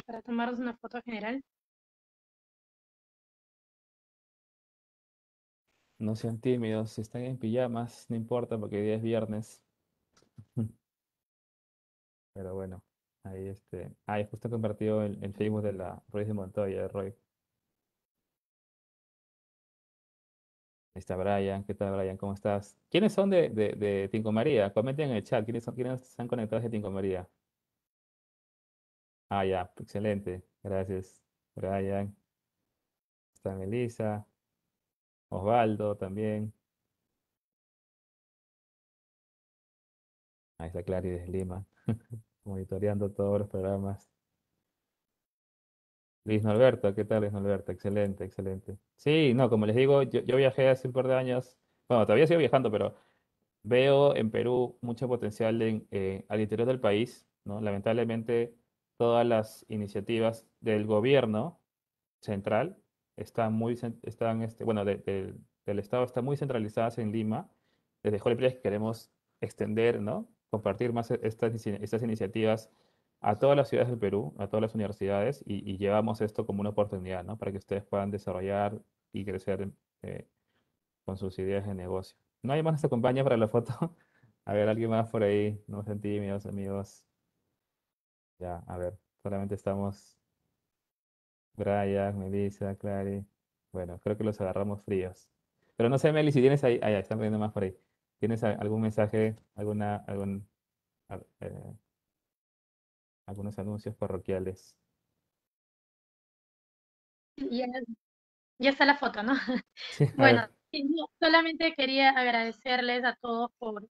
Speaker 2: para tomaros una foto general.
Speaker 1: No sean tímidos, si están en pijamas, no importa porque hoy día es viernes. Pero bueno, ahí este. Ah, justo he compartido el, el Facebook de la Ruiz de Montoya, de Roy. Ahí está Brian, ¿qué tal Brian? ¿Cómo estás? ¿Quiénes son de, de, de Tinco María? Comenten en el chat, ¿quiénes, son, quiénes están conectados de Tinco María? Ah, ya, excelente, gracias, Brian. Está Melissa. Osvaldo también. Ahí está de Lima, monitoreando todos los programas. Luis Norberto, ¿qué tal Luis Norberto? Excelente, excelente. Sí, no, como les digo, yo, viajé hace un par de años, bueno, todavía sigo viajando, pero veo en Perú mucho potencial eh, al interior del país, ¿no? Lamentablemente, todas las iniciativas del gobierno central están muy, están este, bueno, del Estado están muy centralizadas en Lima. Desde Holy Project queremos extender, ¿no? Compartir más e-, estas, estas iniciativas a todas las ciudades del Perú, a todas las universidades, y, llevamos esto como una oportunidad, ¿no? Para que ustedes puedan desarrollar y crecer em, eh, con sus ideas de negocio. No hay más nos acompaña para la foto. a ver, alguien más por ahí. No sentí mis amigos. Ya, a ver, solamente estamos Brian, Melissa, Clary. Bueno, creo que los agarramos fríos. Pero no sé, Meli, si tienes ahí, ahí están viendo más por ahí. ¿Tienes algún mensaje, alguna, algún, eh, algunos anuncios parroquiales?
Speaker 2: Ya, está la foto, ¿no? bueno, bueno, solamente quería agradecerles a todos por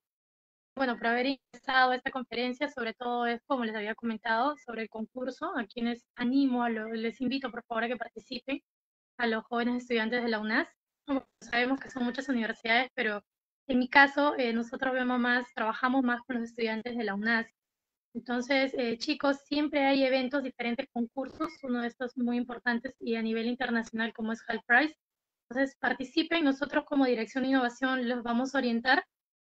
Speaker 2: bueno, por haber ingresado a esta conferencia, sobre todo es, como les había comentado, sobre el concurso, a quienes animo, les invito por favor a que participen, a los jóvenes estudiantes de la UNAS. sabemos que son muchas universidades, pero en mi caso, eh, nosotros vemos más, trabajamos más con los estudiantes de la UNAS. Entonces, eh, chicos, siempre hay eventos, diferentes concursos, uno de estos muy importantes y a nivel internacional como es Health Price. Entonces, participen, nosotros como Dirección de Innovación los vamos a orientar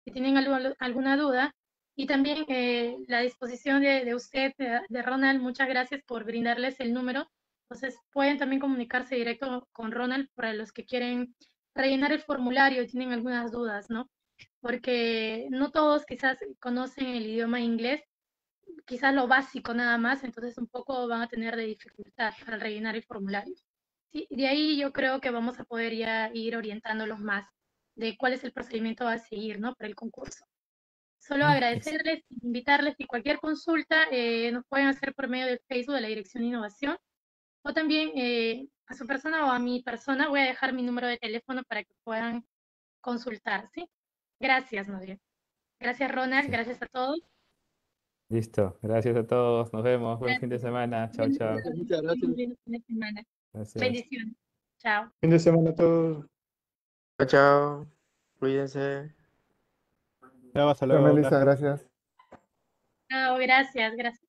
Speaker 2: si tienen algo, alguna duda. Y también eh, la disposición de, usted, de, Ronald, muchas gracias por brindarles el número. Entonces pueden también comunicarse directo con Ronald para los que quieren rellenar el formulario y tienen algunas dudas, ¿no? Porque no todos quizás conocen el idioma inglés, quizás lo básico nada más, entonces un poco van a tener de dificultad para rellenar el formulario. Sí, de ahí yo creo que vamos a poder ya ir orientándolos más de cuál es el procedimiento a seguir ¿no? para el concurso. Solo mm, agradecerles, invitarles que cualquier consulta eh, nos pueden hacer por medio del Facebook de la Dirección de Innovación o también eh, a su persona o a mi persona. Voy a dejar mi número de teléfono para que puedan consultar. ¿sí? Gracias, Nadia. Gracias, Ronald. Gracias a todos.
Speaker 1: Listo. Gracias a todos. Nos vemos. Buen fin de semana. Chao, chao. Muchas gracias.
Speaker 2: Buen fin de semana. Bendiciones. Chao.
Speaker 1: Fin de semana a todos. Chao, Cuídense. Chao, hasta luego. Chao, Melissa, gracias.
Speaker 2: Chao, gracias, gracias.